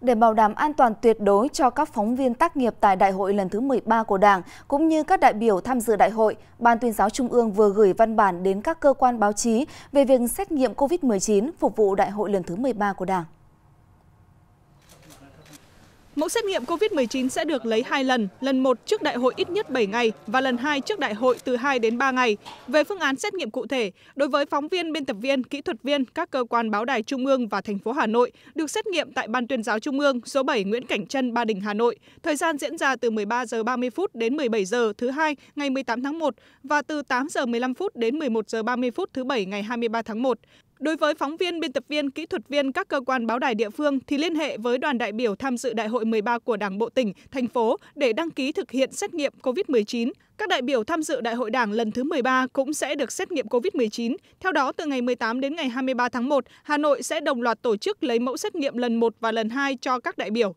Để bảo đảm an toàn tuyệt đối cho các phóng viên tác nghiệp tại đại hội lần thứ 13 của Đảng cũng như các đại biểu tham dự đại hội, Ban tuyên giáo Trung ương vừa gửi văn bản đến các cơ quan báo chí về việc xét nghiệm COVID-19 phục vụ đại hội lần thứ 13 của Đảng mẫu xét nghiệm covid 19 sẽ được lấy hai lần lần một trước đại hội ít nhất bảy ngày và lần hai trước đại hội từ hai đến ba ngày về phương án xét nghiệm cụ thể đối với phóng viên biên tập viên kỹ thuật viên các cơ quan báo đài trung ương và thành phố hà nội được xét nghiệm tại ban tuyên giáo trung ương số 7 nguyễn cảnh trân ba đình hà nội thời gian diễn ra từ 13 giờ 30 phút đến 17 giờ thứ hai ngày 18 tháng 1 và từ 8 giờ 15 phút đến 11 giờ 30 phút thứ bảy ngày 23 tháng 1 Đối với phóng viên, biên tập viên, kỹ thuật viên các cơ quan báo đài địa phương thì liên hệ với đoàn đại biểu tham dự Đại hội 13 của Đảng bộ tỉnh, thành phố để đăng ký thực hiện xét nghiệm COVID-19. Các đại biểu tham dự Đại hội Đảng lần thứ 13 cũng sẽ được xét nghiệm COVID-19. Theo đó, từ ngày 18 đến ngày 23 tháng 1, Hà Nội sẽ đồng loạt tổ chức lấy mẫu xét nghiệm lần 1 và lần 2 cho các đại biểu.